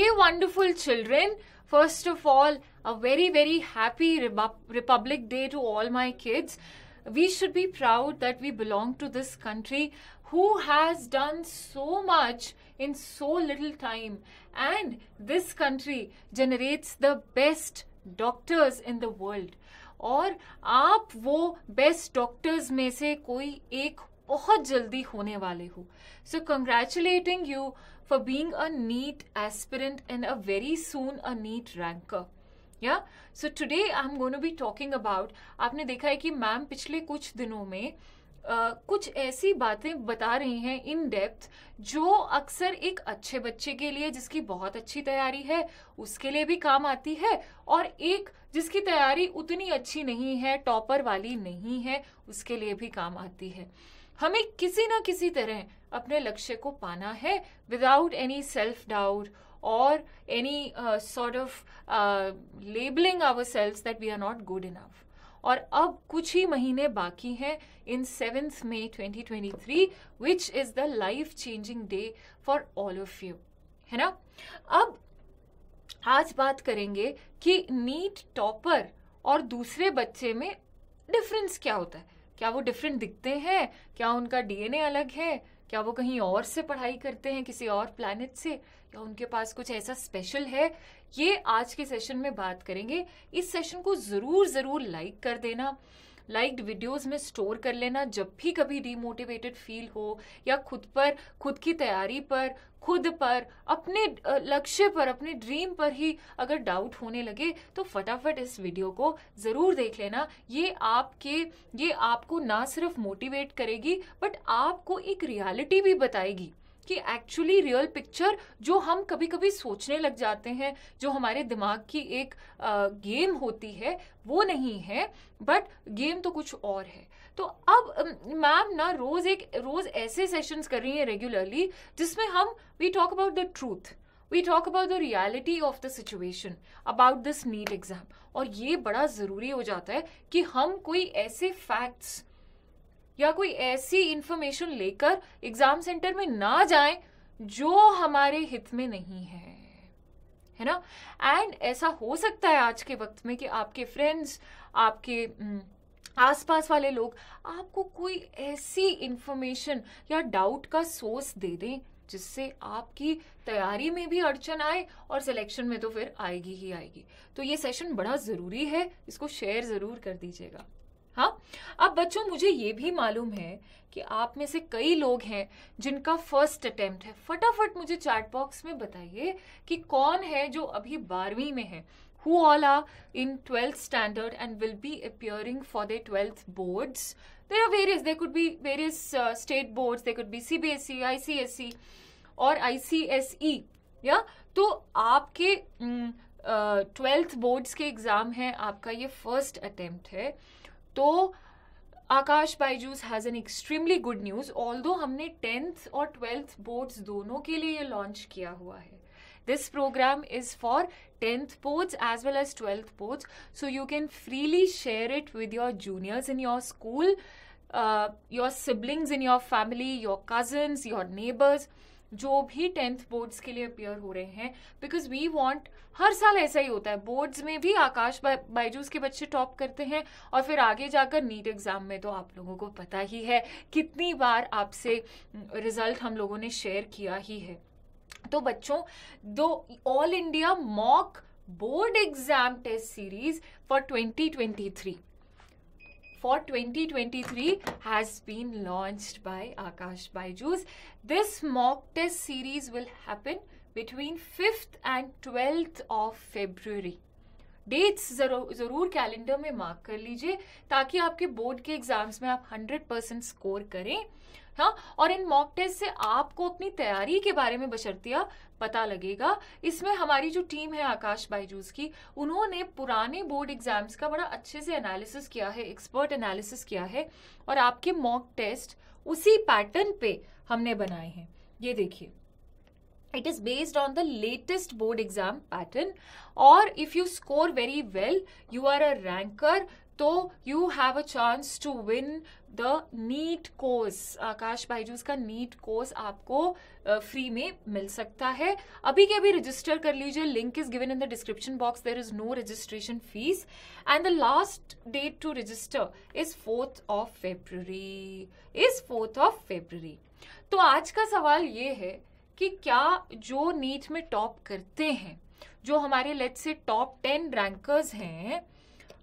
Hey, wonderful children. First of all, a very, very happy Republic Day to all my kids. We should be proud that we belong to this country who has done so much in so little time. And this country generates the best doctors in the world. और आप वो best doctors में से कोई एक बहुत जल्दी होने वाले हो so congratulating you for being a neat aspirant and a very soon a neat ranker. या so today I am gonna be talking about आपने देखा है कि मैम पिछले कुछ दिनों में Uh, कुछ ऐसी बातें बता रही हैं इन डेप्थ जो अक्सर एक अच्छे बच्चे के लिए जिसकी बहुत अच्छी तैयारी है उसके लिए भी काम आती है और एक जिसकी तैयारी उतनी अच्छी नहीं है टॉपर वाली नहीं है उसके लिए भी काम आती है हमें किसी ना किसी तरह अपने लक्ष्य को पाना है विदाउट एनी सेल्फ डाउट और any sort of labelling ourselves that we are not good enough और अब कुछ ही महीने बाकी हैं in seventh May 2023 which is the life changing day for all of you है ना अब आज बात करेंगे कि नीट टॉपर और दूसरे बच्चे में डिफरेंस क्या होता है क्या वो डिफरेंट दिखते हैं क्या उनका डीएनए अलग है क्या वो कहीं और से पढ़ाई करते हैं किसी और प्लानट से या उनके पास कुछ ऐसा स्पेशल है ये आज के सेशन में बात करेंगे इस सेशन को ज़रूर ज़रूर लाइक कर देना लाइक्ड वीडियोस में स्टोर कर लेना जब भी कभी डीमोटिवेटेड फील हो या खुद पर खुद की तैयारी पर खुद पर अपने लक्ष्य पर अपने ड्रीम पर ही अगर डाउट होने लगे तो फटाफट इस वीडियो को ज़रूर देख लेना ये आपके ये आपको ना सिर्फ मोटिवेट करेगी बट आपको एक रियलिटी भी बताएगी कि एक्चुअली रियल पिक्चर जो हम कभी कभी सोचने लग जाते हैं जो हमारे दिमाग की एक गेम होती है वो नहीं है बट गेम तो कुछ और है तो अब मैम ना रोज़ एक रोज़ ऐसे सेशंस कर रही हैं रेगुलरली जिसमें हम we talk about the truth we talk about the reality of the situation about this NEET exam और ये बड़ा ज़रूरी हो जाता है कि हम कोई ऐसे फैक्ट्स या कोई ऐसी इंफॉर्मेशन लेकर एग्जाम सेंटर में ना जाएं जो हमारे हित में नहीं है है ना एंड ऐसा हो सकता है आज के वक्त में कि आपके फ्रेंड्स आपके आसपास वाले लोग आपको कोई ऐसी इंफॉर्मेशन या डाउट का सोर्स दे दें जिससे आपकी तैयारी में भी अड़चन आए और सिलेक्शन में तो फिर आएगी ही आएगी तो ये सेशन बड़ा ज़रूरी है इसको शेयर ज़रूर कर दीजिएगा हाँ अब बच्चों मुझे ये भी मालूम है कि आप में से कई लोग हैं जिनका फर्स्ट अटेम्प्ट है फटाफट मुझे चैट बॉक्स में बताइए कि कौन है जो अभी बारहवीं में है who all are in twelfth standard and will be appearing for the twelfth boards there are various they could be various state boards they could be C B S E I C S E और I C S E या तो आपके twelfth mm, boards uh, के exam हैं आपका ये first attempt है तो Aakash Byju's has an extremely good news although हमने टेंथ और ट्वेल्थ बोर्ड्स दोनों के लिए ये लॉन्च किया हुआ है this program is for tenth boards as well as twelfth boards so you can freely share it with your juniors in your school your siblings in your family your cousins your neighbours जो भी tenth boards के लिए appear हो रहे हैं because we want her साल ऐसा ही होता है बोर्ड्स में भी आकाश बायजूस के बच्चे टॉप करते हैं और फिर आगे जाकर नीट एग्ज़ाम में तो आप लोगों को पता ही है कितनी बार आपसे रिजल्ट हम्म, हम लोगों ने शेयर किया ही है तो बच्चों दो all India mock board exam test series for 2023 for 2023 has been launched by Akash Baijus. This mock test series will happen between 5th and 12th of February. Dates जरूर ज़रूर कैलेंडर में मार्क कर लीजिए ताकि आपके बोर्ड के exams में आप 100 परसेंट स्कोर करें हाँ और इन मॉक टेस्ट से आपको अपनी तैयारी के बारे में बशर्तिया पता लगेगा इसमें हमारी जो टीम है आकाश बाईजूस की उन्होंने पुराने बोर्ड एग्जाम्स का बड़ा अच्छे से एनालिसिस किया है एक्सपर्ट एनालिसिस किया है और आपके मॉक टेस्ट उसी पैटर्न पे हमने बनाए हैं ये देखिए it is based on the latest board exam pattern और if you score very well you are a ranker तो you have a chance to win the NEET course Aakash Byju's का नीट कोर्स आपको फ्री uh, में मिल सकता है अभी के अभी रजिस्टर कर लीजिए link is given in the description box there is no registration fees and the last date to register is fourth of February is fourth of February तो आज का सवाल ये है कि क्या जो नीट में टॉप करते हैं जो हमारे लेट से टॉप टेन रैंकर्स हैं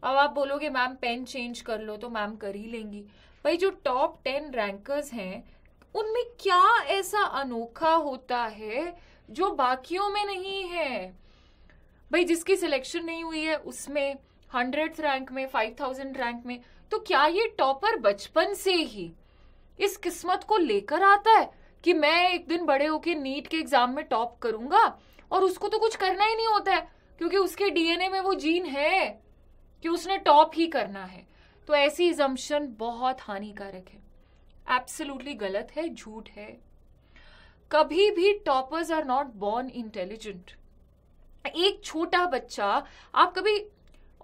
अब आप बोलोगे मैम पेन चेंज कर लो तो मैम कर ही लेंगी भाई जो टॉप टेन रैंकर्स हैं उनमें क्या ऐसा अनोखा होता है जो बाकियों में नहीं है भाई जिसकी सिलेक्शन नहीं हुई है उसमें हंड्रेड रैंक में फाइव थाउजेंड रैंक में तो क्या ये टॉपर बचपन से ही इस किस्मत को लेकर आता है कि मैं एक दिन बड़े होके नीट के एग्जाम में टॉप करूंगा और उसको तो कुछ करना ही नहीं होता है क्योंकि उसके डीएनए में वो जीन है कि उसने टॉप ही करना है तो ऐसी इजम्पन बहुत हानिकारक है एब्सोल्युटली गलत है झूठ है कभी भी toppers are not born intelligent एक छोटा बच्चा आप कभी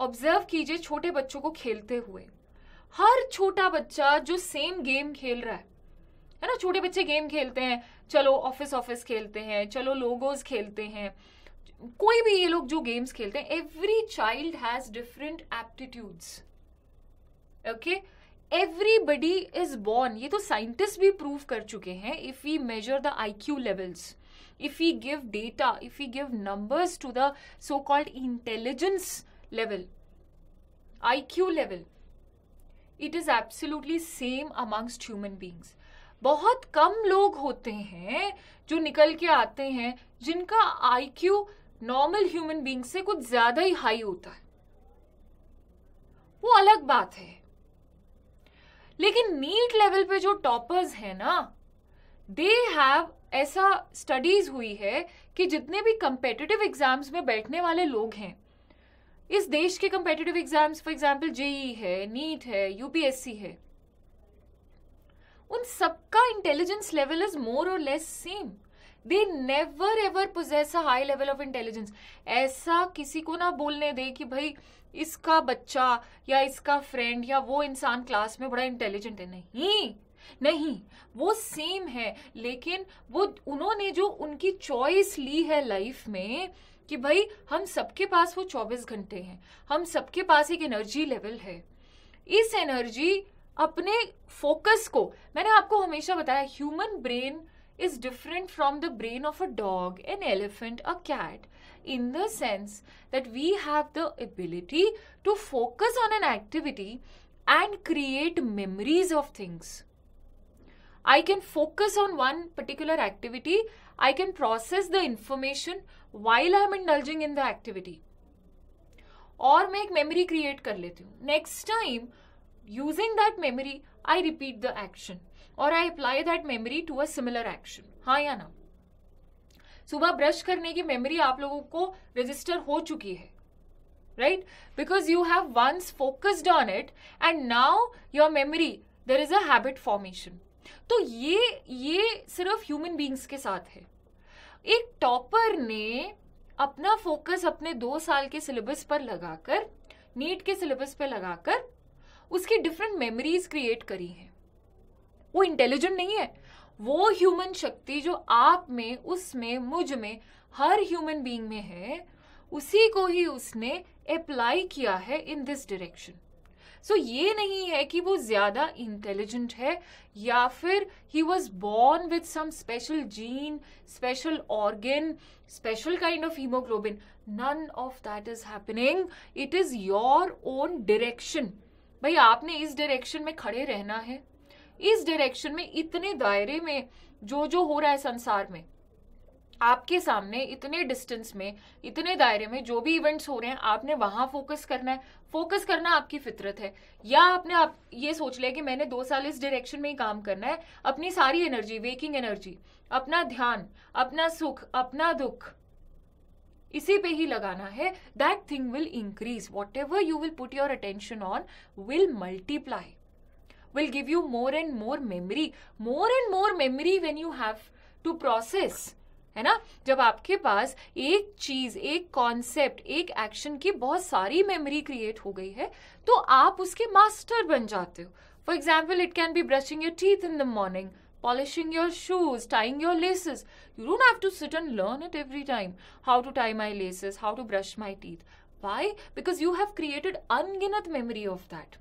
ऑब्जर्व कीजिए छोटे बच्चों को खेलते हुए हर छोटा बच्चा जो सेम गेम खेल रहा है है ना छोटे बच्चे गेम खेलते हैं चलो ऑफिस ऑफिस खेलते हैं चलो लोगोज खेलते हैं कोई भी ये लोग जो गेम्स खेलते हैं every child has different aptitudes okay everybody is born ये तो साइंटिस्ट भी प्रूव कर चुके हैं if we measure the I Q levels if we give data if we give numbers to the so called intelligence level I Q level it is absolutely same amongst human beings बहुत कम लोग होते हैं जो निकल के आते हैं जिनका I Q normal human being से कुछ ज्यादा ही हाई होता है वो अलग बात है लेकिन नीट लेवल पे जो टॉपर्स हैं ना दे हैव ऐसा स्टडीज हुई है कि जितने भी कंपेटिटिव एग्जाम्स में बैठने वाले लोग हैं इस देश के competitive exams for example JEE है नीट है यूपीएससी है उन सबका इंटेलिजेंस लेवल इज मोर और less same they never ever possess a high level of intelligence ऐसा किसी को ना बोलने दे कि भाई इसका बच्चा या इसका फ्रेंड या वो इंसान क्लास में बड़ा इंटेलिजेंट है नहीं नहीं वो सेम है लेकिन वो उन्होंने जो उनकी चॉइस ली है लाइफ में कि भाई हम सबके पास वो 24 घंटे हैं हम सबके पास एक एनर्जी लेवल है इस एनर्जी अपने फोकस को मैंने आपको हमेशा बताया human brain is different from the brain of a dog an elephant a cat in the sense that we have the ability to focus on an activity and create memories of things. I can focus on one particular activity. I can process the information while I'm indulging in the activity. or make memory create. Create कर लेती हूँ next time using that memory I repeat the action और I apply that memory to a similar action हाँ या ना सुबह brush करने की मेमोरी आप लोगों को रजिस्टर हो चुकी है right because you have once focused on it and now your memory there is a habit formation तो ये ये सिर्फ ह्यूमन बींग्स के साथ है एक टॉपर ने अपना फोकस अपने दो साल के सिलेबस पर लगाकर नीट के सिलेबस पर लगाकर उसकी डिफरेंट मेमोरीज क्रिएट करी हैं वो इंटेलिजेंट नहीं है वो ह्यूमन शक्ति जो आप में उसमें मुझ में हर ह्यूमन बीइंग में है उसी को ही उसने अप्लाई किया है इन दिस डायरेक्शन सो ये नहीं है कि वो ज़्यादा इंटेलिजेंट है या फिर he was born with some special gene special organ special kind of haemoglobin none of that is happening it is your own direction भाई आपने इस डायरेक्शन में खड़े रहना है इस डायरेक्शन में इतने दायरे में जो जो हो रहा है संसार में आपके सामने इतने डिस्टेंस में इतने दायरे में जो भी इवेंट्स हो रहे हैं आपने वहां फोकस करना है फोकस करना आपकी फितरत है या आपने आप ये सोच लिया कि मैंने दो साल इस डायरेक्शन में ही काम करना है अपनी सारी एनर्जी वेकिंग एनर्जी अपना ध्यान अपना सुख अपना दुख इसी पे ही लगाना है that thing will increase whatever you will put your attention on will multiply will give you more and more memory more and more memory when you have to process है ना जब आपके पास एक चीज एक कॉन्सेप्ट एक action की बहुत सारी मेमोरी क्रिएट हो गई है तो आप उसके मास्टर बन जाते हो for example it can be brushing your teeth in the morning polishing your shoes tying your laces you don't have to sit and learn it every time how to tie my laces how to brush my teeth why because you have created अनगिनत memory of that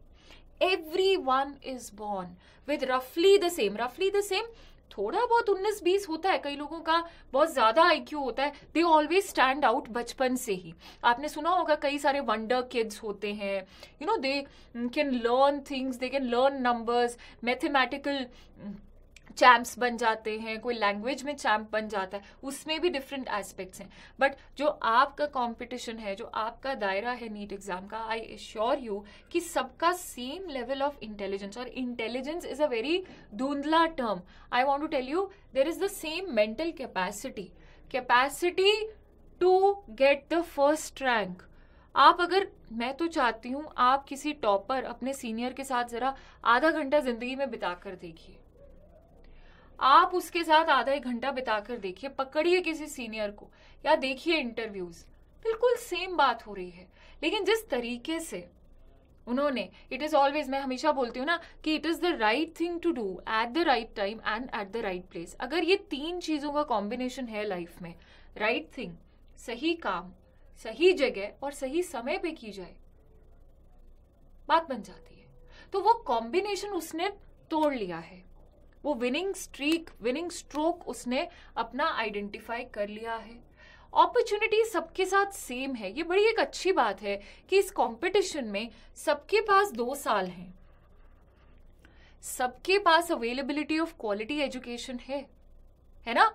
everyone is born with roughly the same roughly the same थोड़ा बहुत उन्नीस बीस होता है कई लोगों का बहुत ज़्यादा क्यू होता है दे ऑलवेज स्टैंड आउट बचपन से ही आपने सुना होगा कई सारे वंडर किड्स होते हैं you know they can learn things they can learn numbers mathematical champs बन जाते हैं कोई लैंग्वेज में चैम्प बन जाता है उसमें भी डिफरेंट एस्पेक्ट्स हैं बट जो आपका कंपटीशन है जो आपका दायरा है नीट एग्जाम का आई एश्योर यू कि सबका सेम लेवल ऑफ इंटेलिजेंस और इंटेलिजेंस इज अ वेरी धुंधला term I want to tell you there is the same mental capacity capacity to get the first rank आप अगर मैं तो चाहती हूँ आप किसी टॉपर अपने सीनियर के साथ ज़रा आधा घंटा ज़िंदगी में बिता कर देखिए आप उसके साथ आधा एक घंटा बिताकर देखिए पकड़िए किसी सीनियर को या देखिए इंटरव्यूज बिल्कुल सेम बात हो रही है लेकिन जिस तरीके से उन्होंने इट इज ऑलवेज मैं हमेशा बोलती हूँ ना कि it is the right thing to do at the right time and at the right place अगर ये तीन चीजों का कॉम्बिनेशन है लाइफ में राइट right थिंग सही काम सही जगह और सही समय पे की जाए बात बन जाती है तो वो कॉम्बिनेशन उसने तोड़ लिया है वो विनिंग स्ट्रीक विनिंग स्ट्रोक उसने अपना आइडेंटिफाई कर लिया है अपॉर्चुनिटी सबके साथ सेम है ये बड़ी एक अच्छी बात है कि इस कंपटीशन में सबके पास दो साल हैं सबके पास अवेलेबिलिटी ऑफ क्वालिटी एजुकेशन है है ना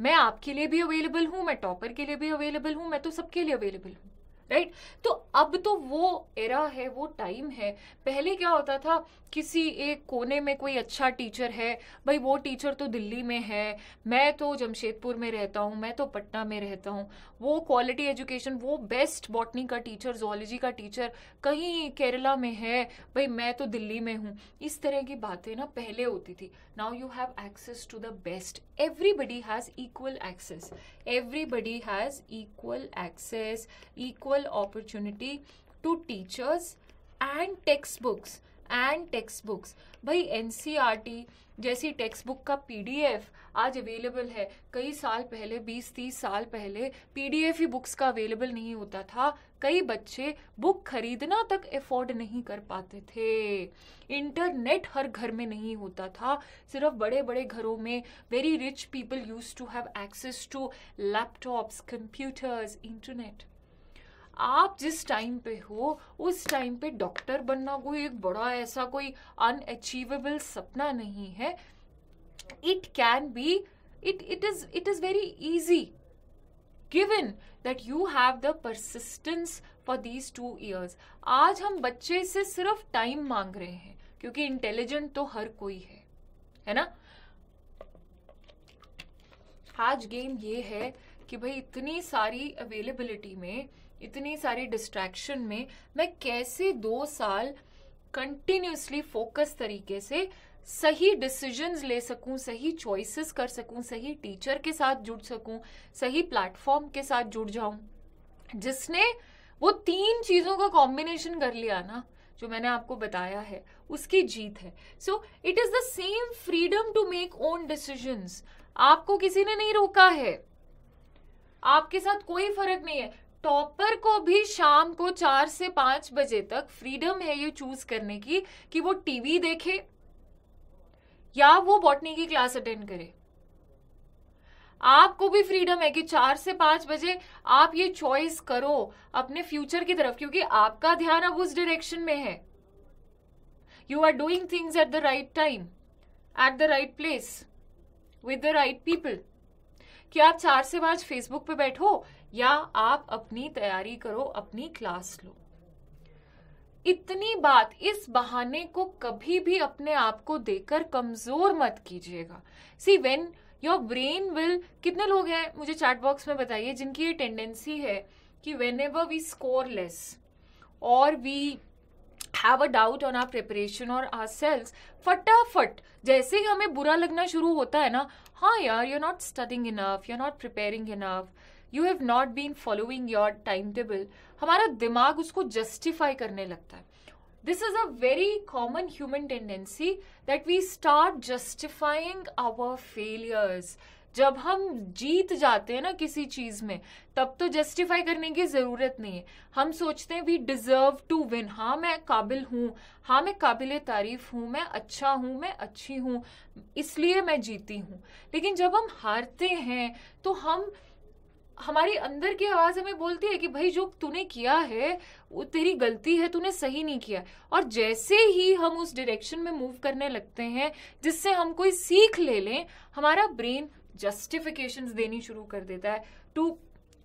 मैं आपके लिए भी अवेलेबल हूं मैं टॉपर के लिए भी अवेलेबल हूं मैं तो सबके लिए अवेलेबल हूं राइट right? तो अब तो वो एरा है वो टाइम है पहले क्या होता था किसी एक कोने में कोई अच्छा टीचर है भाई वो टीचर तो दिल्ली में है मैं तो जमशेदपुर में रहता हूँ मैं तो पटना में रहता हूँ वो क्वालिटी एजुकेशन वो बेस्ट बॉटनी का टीचर जोलॉजी का टीचर कहीं केरला में है भाई मैं तो दिल्ली में हूँ इस तरह की बातें ना पहले होती थी now you have access to the best everybody has equal access everybody has equal access equal equal opportunity to teachers and textbooks and text books भाई N C E R T text book का P D F आज available है कई साल पहले बीस तीस साल पहले पी डी एफ ही बुक्स का अवेलेबल नहीं होता था कई बच्चे बुक खरीदना तक एफोर्ड नहीं कर पाते थे इंटरनेट हर घर में नहीं होता था सिर्फ बड़े बड़े घरों में very rich people use to have access to laptops computers internet आप जिस टाइम पे हो उस टाइम पे डॉक्टर बनना कोई एक बड़ा ऐसा कोई अनअचीवेबल सपना नहीं है it can be it it is it is very easy given that you have the persistence for these two years आज हम बच्चे से सिर्फ टाइम मांग रहे हैं क्योंकि इंटेलिजेंट तो हर कोई है है ना आज गेम ये है कि भाई इतनी सारी अवेलेबिलिटी में इतनी सारी डिस्ट्रैक्शन में मैं कैसे दो साल कंटिन्यूसली फोकस तरीके से सही डिसीजंस ले सकूं सही चॉइसेस कर सकूं सही टीचर के साथ जुड़ सकूं सही प्लेटफॉर्म के साथ जुड़ जाऊं जिसने वो तीन चीज़ों का कॉम्बिनेशन कर लिया ना जो मैंने आपको बताया है उसकी जीत है so it is the same freedom to make own decisions आपको किसी ने नहीं रोका है आपके साथ कोई फर्क नहीं है टॉपर को भी शाम को चार से पांच बजे तक फ्रीडम है ये चूज करने की कि वो टीवी देखे या वो बॉटनी की क्लास अटेंड करे आपको भी फ्रीडम है कि चार से पांच बजे आप ये चॉइस करो अपने फ्यूचर की तरफ क्योंकि आपका ध्यान अब उस डायरेक्शन में है you are doing things at the right time at the right place with the right people कि आप चार से पाँच फेसबुक पे बैठो या आप अपनी तैयारी करो अपनी क्लास लो इतनी बात इस बहाने को कभी भी अपने आप को देकर कमजोर मत कीजिएगा see when your brain will कितने लोग हैं मुझे चैट बॉक्स में बताइए जिनकी ये टेंडेंसी है कि whenever we score less और we have a doubt on our preparation और आर सेल्स फटाफट जैसे ही हमें बुरा लगना शुरू होता है ना हाँ यार you are not studying enough you are not preparing enough you have not been following your time table हमारा दिमाग उसको जस्टिफाई करने लगता है this is a very common human tendency that we start justifying our failures जब हम जीत जाते हैं ना किसी चीज़ में तब तो जस्टिफाई करने की ज़रूरत नहीं है हम सोचते हैं वी डिज़र्व टू विन हाँ मैं काबिल हूँ हाँ मैं काबिल तारीफ़ हूँ मैं अच्छा हूँ मैं अच्छी हूँ इसलिए मैं जीती हूँ लेकिन जब हम हारते हैं तो हम हमारी अंदर की आवाज़ हमें बोलती है कि भाई जो तूने किया है वो तेरी गलती है तूने सही नहीं किया और जैसे ही हम उस डायरेक्शन में मूव करने लगते हैं जिससे हम कोई सीख ले लें हमारा ब्रेन जस्टिफिकेशन देनी शुरू कर देता है to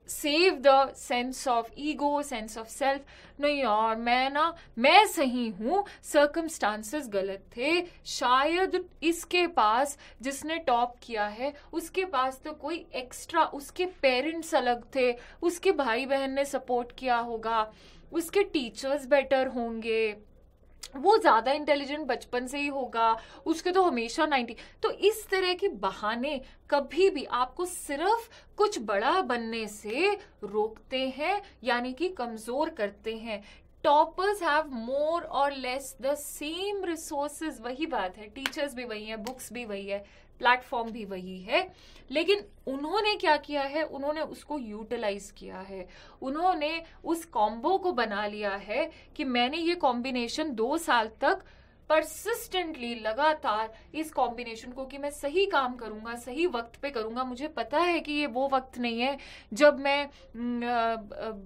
save the sense of ego sense of self नहीं और मैं ना मैं सही हूँ सर्कमस्टांसेस गलत थे शायद इसके पास जिसने टॉप किया है उसके पास तो कोई एक्स्ट्रा उसके पेरेंट्स अलग थे उसके भाई बहन ने सपोर्ट किया होगा उसके टीचर्स बेटर होंगे वो ज़्यादा इंटेलिजेंट बचपन से ही होगा उसके तो हमेशा नाइन्टी तो इस तरह के बहाने कभी भी आपको सिर्फ कुछ बड़ा बनने से रोकते हैं यानी कि कमज़ोर करते हैं टॉपर्स हैव मोर और लेस द सेम रिसोर्सेज वही बात है टीचर्स भी वही है बुक्स भी वही है प्लेटफॉर्म भी वही है लेकिन उन्होंने क्या किया है उन्होंने उसको यूटिलाइज किया है उन्होंने उस कॉम्बो को बना लिया है कि मैंने ये कॉम्बिनेशन दो साल तक परसिस्टेंटली लगातार इस कॉम्बिनेशन को कि मैं सही काम करूँगा सही वक्त पे करूँगा मुझे पता है कि ये वो वक्त नहीं है जब मैं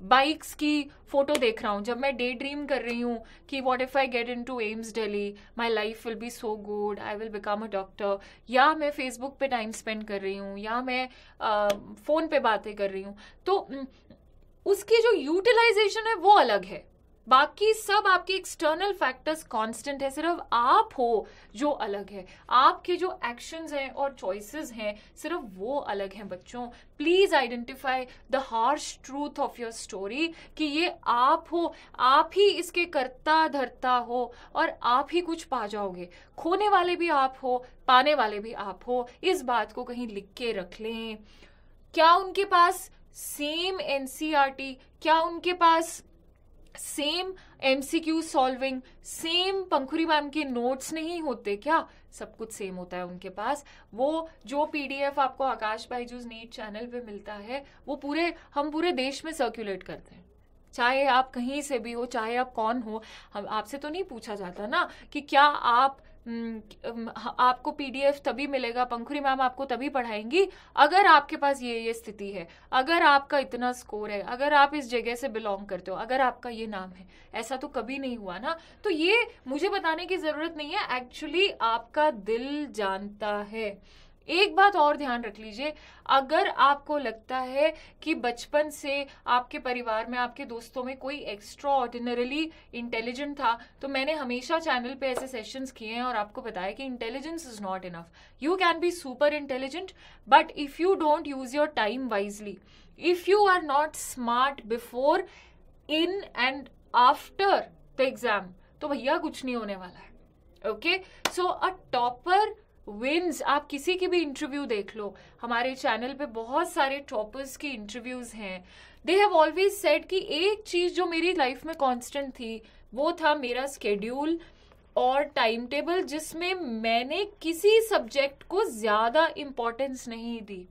बाइक्स की फ़ोटो देख रहा हूँ जब मैं डे ड्रीम कर रही हूँ कि what if I get into AIIMS Delhi my life will be so good I will become a doctor या मैं फेसबुक पे टाइम स्पेंड कर रही हूँ या मैं फ़ोन पे बातें कर रही हूँ तो उसकी जो यूटिलाइजेशन है वो अलग है बाकी सब आपके एक्सटर्नल फैक्टर्स कांस्टेंट है सिर्फ आप हो जो अलग है आपके जो एक्शंस हैं और चॉइसेस हैं सिर्फ वो अलग हैं बच्चों please identify the harsh truth of your story कि ये आप हो आप ही इसके करता धरता हो और आप ही कुछ पा जाओगे खोने वाले भी आप हो पाने वाले भी आप हो इस बात को कहीं लिख के रख लें क्या उनके पास सेम एन e क्या उनके पास same M C Q solving same Pankhuri ma'am के नोट्स नहीं होते क्या सब कुछ सेम होता है उनके पास वो जो पी डी एफ आपको आकाश बाईजूस नीट चैनल पे मिलता है वो पूरे हम पूरे देश में सर्कुलेट करते हैं चाहे आप कहीं से भी हो चाहे आप कौन हो हम आपसे तो नहीं पूछा जाता ना कि क्या आप हम्म, आपको पीडीएफ तभी मिलेगा पंखुरी मैम आपको तभी पढ़ाएंगी अगर आपके पास ये ये स्थिति है अगर आपका इतना स्कोर है अगर आप इस जगह से बिलोंग करते हो अगर आपका ये नाम है ऐसा तो कभी नहीं हुआ ना तो ये मुझे बताने की ज़रूरत नहीं है एक्चुअली आपका दिल जानता है एक बात और ध्यान रख लीजिए अगर आपको लगता है कि बचपन से आपके परिवार में आपके दोस्तों में कोई एक्स्ट्रा ऑर्डिनरली इंटेलिजेंट था तो मैंने हमेशा चैनल पे ऐसे सेशंस किए हैं और आपको बताया कि intelligence is not enough you can be super intelligent but if you don't use your time wisely if you are not smart before in and after the exam तो भैया कुछ नहीं होने वाला है okay so a topper wins आप किसी की भी इंटरव्यू देख लो हमारे चैनल पे बहुत सारे टॉपर्स की इंटरव्यूज हैं दे हैव ऑलवेज सेड कि एक चीज़ जो मेरी लाइफ में कांस्टेंट थी वो था मेरा स्केड्यूल और टाइम टेबल जिसमें मैंने किसी सब्जेक्ट को ज़्यादा इम्पोर्टेंस नहीं दी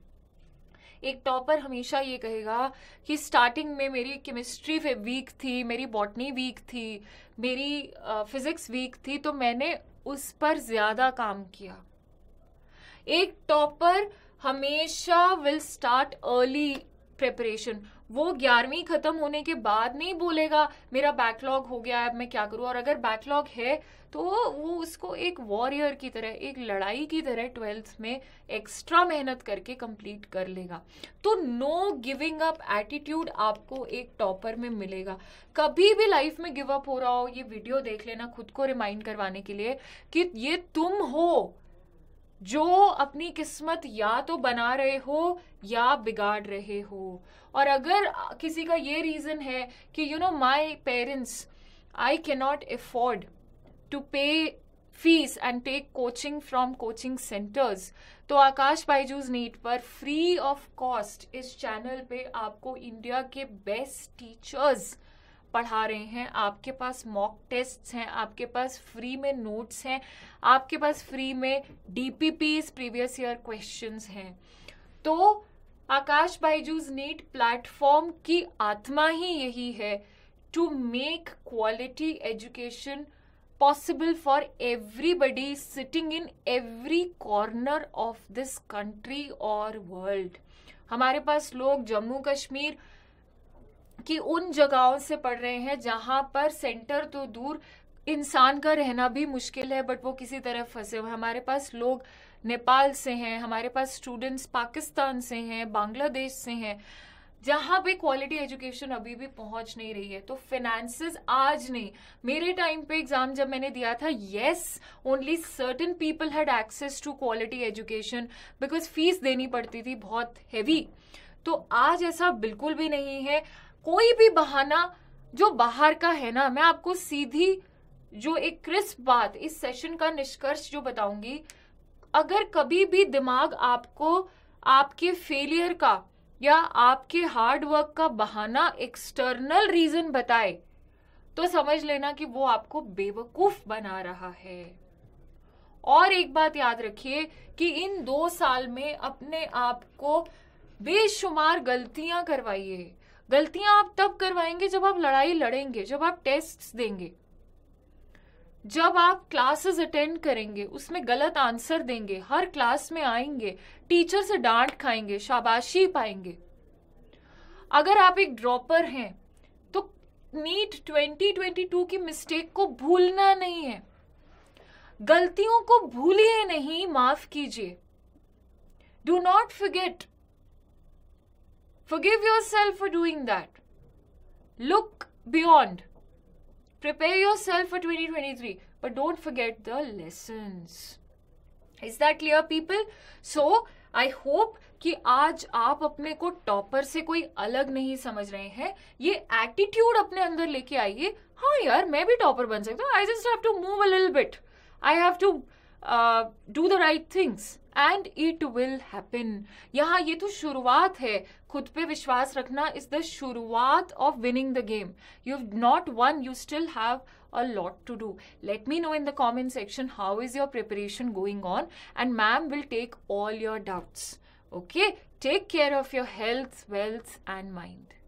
एक टॉपर हमेशा ये कहेगा कि स्टार्टिंग में मेरी केमिस्ट्री वीक थी मेरी बॉटनी वीक थी मेरी फिज़िक्स वीक थी तो मैंने उस पर ज़्यादा काम किया एक टॉपर हमेशा विल स्टार्ट अर्ली प्रेपरेशन वो ग्यारहवीं खत्म होने के बाद नहीं बोलेगा मेरा बैकलॉग हो गया है अब मैं क्या करूँ और अगर बैकलॉग है तो वो उसको एक वॉरियर की तरह एक लड़ाई की तरह ट्वेल्थ में एक्स्ट्रा मेहनत करके कंप्लीट कर लेगा तो नो गिविंग अप एटीट्यूड आपको एक टॉपर में मिलेगा कभी भी लाइफ में गिव अप हो रहा हो ये वीडियो देख लेना खुद को रिमाइंड करवाने के लिए कि ये तुम हो जो अपनी किस्मत या तो बना रहे हो या बिगाड़ रहे हो और अगर किसी का ये रीज़न है कि you know my parents I not afford to pay fees and take coaching from coaching centres तो आकाश बाईजूज नीट पर फ्री ऑफ कॉस्ट इस चैनल पे आपको इंडिया के बेस्ट टीचर्स पढ़ा रहे हैं आपके पास मॉक टेस्ट हैं आपके पास फ्री में नोट्स हैं आपके पास फ्री में डीपीपीज प्रीवियस ईयर क्वेश्चन हैं तो आकाश बाईजूज नीट प्लेटफॉर्म की आत्मा ही यही है to make quality education possible for everybody sitting in every corner of this country और वर्ल्ड हमारे पास लोग जम्मू कश्मीर कि उन जगहों से पढ़ रहे हैं जहाँ पर सेंटर तो दूर इंसान का रहना भी मुश्किल है बट वो किसी तरह फंसे हुए हमारे पास लोग नेपाल से हैं हमारे पास स्टूडेंट्स पाकिस्तान से हैं बांग्लादेश से हैं जहाँ भी क्वालिटी एजुकेशन अभी भी पहुँच नहीं रही है तो फाइनेंस आज नहीं मेरे टाइम पे एग्जाम जब मैंने दिया था yes only certain people had access to quality education because fees देनी पड़ती थी बहुत हैवी तो आज ऐसा बिल्कुल भी नहीं है कोई भी बहाना जो बाहर का है ना मैं आपको सीधी जो एक क्रिस्प बात इस सेशन का निष्कर्ष जो बताऊंगी अगर कभी भी दिमाग आपको आपके फेलियर का या आपके हार्ड वर्क का बहाना एक्सटर्नल रीजन बताए तो समझ लेना कि वो आपको बेवकूफ बना रहा है और एक बात याद रखिए कि इन दो साल में अपने आप को बेशुमार गलतियां करवाइए गलतियां आप तब करवाएंगे जब आप लड़ाई लड़ेंगे जब आप टेस्ट देंगे जब आप क्लासेस अटेंड करेंगे उसमें गलत आंसर देंगे हर क्लास में आएंगे टीचर से डांट खाएंगे शाबाशी पाएंगे अगर आप एक ड्रॉपर हैं तो नीट 2022 की मिस्टेक को भूलना नहीं है गलतियों को भूलिए नहीं माफ कीजिए do not forget Forgive yourself for doing that. Look beyond. Prepare yourself for 2023, but don't forget the lessons. Is that clear, people? So, I hope. कि आज आप अपने को टॉपर से कोई अलग नहीं समझ रहे हैं ये एटीट्यूड अपने अंदर लेके आइए हाँ यार मैं भी टॉपर बन सकता हूँ I just have to move a little bit I have to Uh, do the right things and it will happen. यहाँ ये तो शुरुआत है खुद पे विश्वास रखना इज द शुरुआत of winning the game you have not won you a lot to do let me know in the comment section how is your preparation going on and ma'am will take all your doubts okay take care of your health wealth and mind